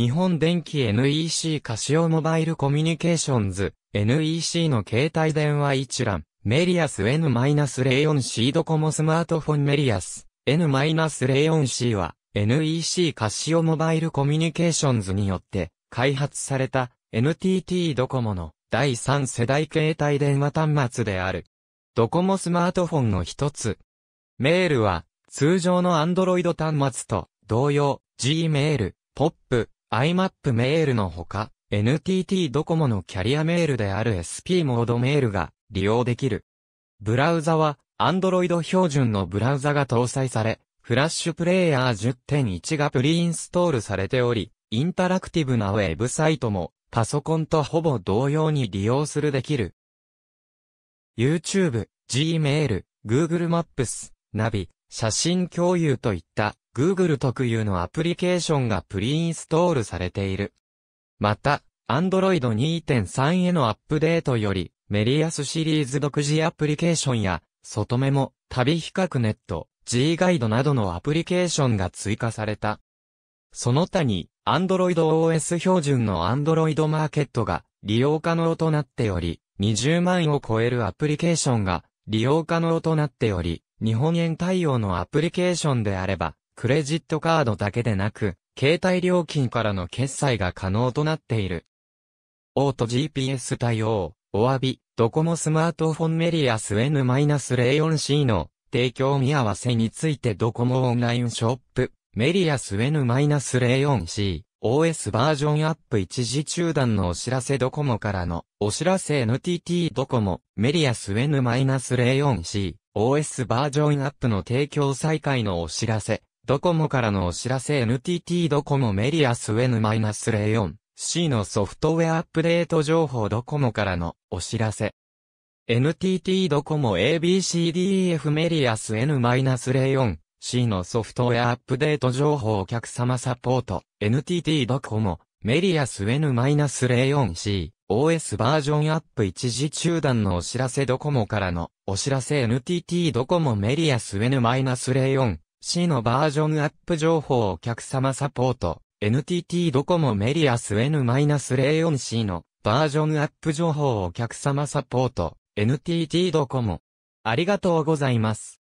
日本電機 NEC カシオモバイルコミュニケーションズ NEC の携帯電話一覧メリアス N-04C ドコモスマートフォンメリアス N-04C は NEC カシオモバイルコミュニケーションズによって開発された NTT ドコモの第3世代携帯電話端末である。ドコモスマートフォンの一つ。メールは通常の Android 端末と同様 Gmail、POP、IMAP メールのほか、NTT ドコモのキャリアメールである SP モードメールが利用できる。ブラウザは、Android 標準のブラウザが搭載され、フラッシュプレイヤー10.1がプリインストールされており、インタラクティブなウェブサイトも、パソコンとほぼ同様に利用するできる。YouTube、Gmail、Google Maps、ナビ、写真共有といった Google 特有のアプリケーションがプリインストールされている。また、Android 2.3へのアップデートより、メリアスシリーズ独自アプリケーションや、外メモ、旅比較ネット、G ガイドなどのアプリケーションが追加された。その他に、Android OS 標準の Android マーケットが利用可能となっており、20万を超えるアプリケーションが利用可能となっており、日本円対応のアプリケーションであれば、クレジットカードだけでなく、携帯料金からの決済が可能となっている。オート GPS 対応、お詫び、ドコモスマートフォンメリアス N-04C の提供見合わせについてドコモオンラインショップ、メリアス N-04C、OS バージョンアップ一時中断のお知らせドコモからのお知らせ NTT ドコモ、メリアス N-04C、OS バージョンアップの提供再開のお知らせ、ドコモからのお知らせ NTT ドコモメディアス N-04C のソフトウェアアップデート情報ドコモからのお知らせ。NTT ドコモ ABCDEF メディアス N-04C のソフトウェアアップデート情報お客様サポート NTT ドコモメディアス N-04C OS バージョンアップ一時中断のお知らせドコモからのお知らせ NTT ドコモメディアス N-04 C のバージョンアップ情報お客様サポート、NTT ドコモメリアス N-04C のバージョンアップ情報お客様サポート、NTT ドコモ。ありがとうございます。